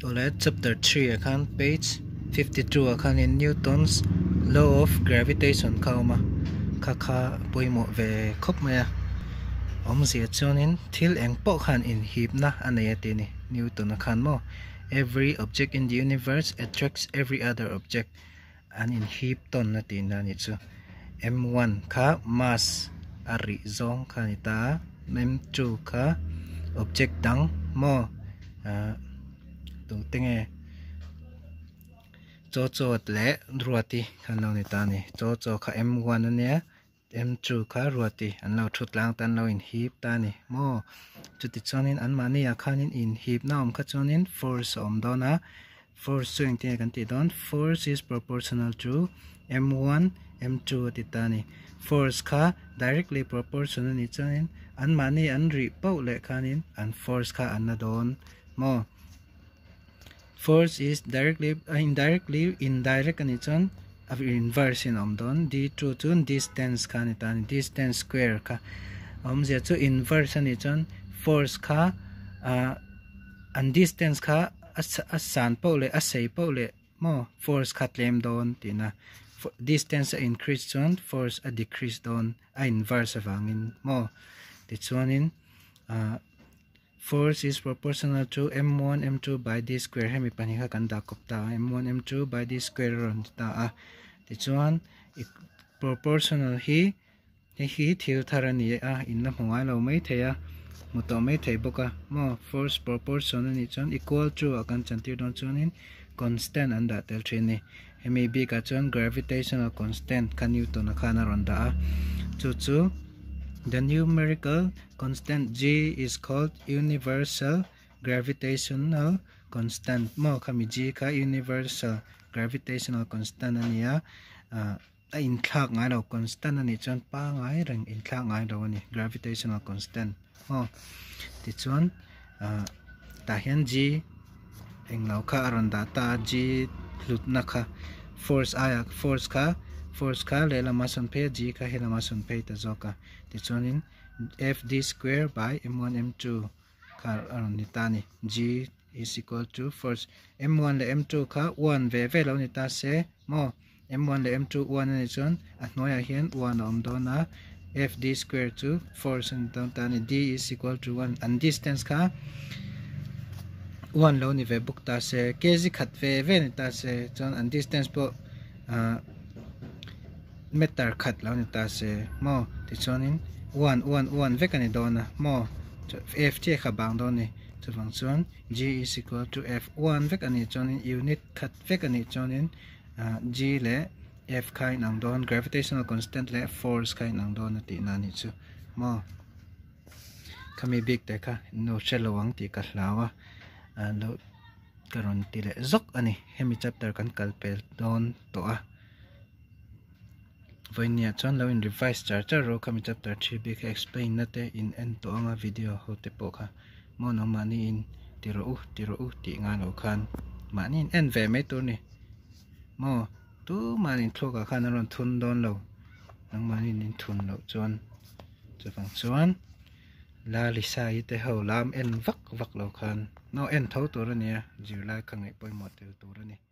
Olet chapter 3 akan page 52 akan in Newton's law of gravitation kauma kaka poimo ve khop maya om zia chonin thil eng po khan in hip na anaya te ni Newton khan mo every object in the universe attracts every other object and in hip ton na tin na ni chu m1 ka mass ari zong khanita m2 ka object dang mo uh, tung tinge zo zo le ruati kan lo ni ta ni zo zo ka m1 ne m2 ka ruati an lo thut lang tan lo in hip ta ni mo chuti chon in an ma ni ya khan in in hip na um ka chon in force om do na force swing te kan Force is directly indirectly indirect kaniton of inverse in omdon 2 to tun distance kanitan distance square ka om je chu inverse kaniton force ka uh, and distance ka as san pole asay po mo force ka claim don tina distance increase chon force a decrease don a inverse avangin mo one uh, Force is proportional to m1 m2 by d square hemi paniha kanda kopta m1 m2 by d square ron ta ah, this one it proportional he he thil tharani a ah, in the hmunga lo mai theya muto mai thei boka mo force proportional ni chon equal to akan chantir don chon in constant anda tel thini hemi bi ka chon gravitational constant ka newton kha na ron da ah, chu chu the numerical constant G is called universal gravitational constant mo kami G ka universal gravitational constant niya uh, intlak nga daw constant na ni chon pa nga rang intlak nga daw ni gravitational constant mo ti chon uh, tahian G Ang lao ka aron data G lut na ka force ayak force ka force ka la mason pe g ka hela mason pe ta zoka ti fd square by m1 m2 ka aron g is equal to force m1 le m2 ka 1 ve ve lo ni se mo m1 le m2 1 ni chuan a hnuaiah 1 om dona fd square to force and down d is equal to 1 and distance ka 1 lo ni ve buk ta se kg khat ve ve ni ta se and distance po uh, metar khat la ni ta se mo ti chonin 1, 1, 1, ve kan do na mo f t kha bang do ni to function g is equal to f1 ve kan ni chonin unit khat ve kan ni chonin g le f kai nang don gravitational constant le force kai nang don ti na ni chu mo kami big ta ka no chelo wang ti ka hlawa and karon ti le zok ani hemi chapter kan kalpel don to a voinia chon lo in revised charter ro kami chapter chỉ big explain na te in end to anga video ho tiếp po kha mo no mani in tiro u tiro u ti nga no khan mani in en ve me to ni mo tu mani thlo ka khan ron thun don lo nang mani in thun lo chon cho phang chon la li sa yi te làm end vắt vắt vak lo khan no en tho to ro ni ju la kang ei poi mo te to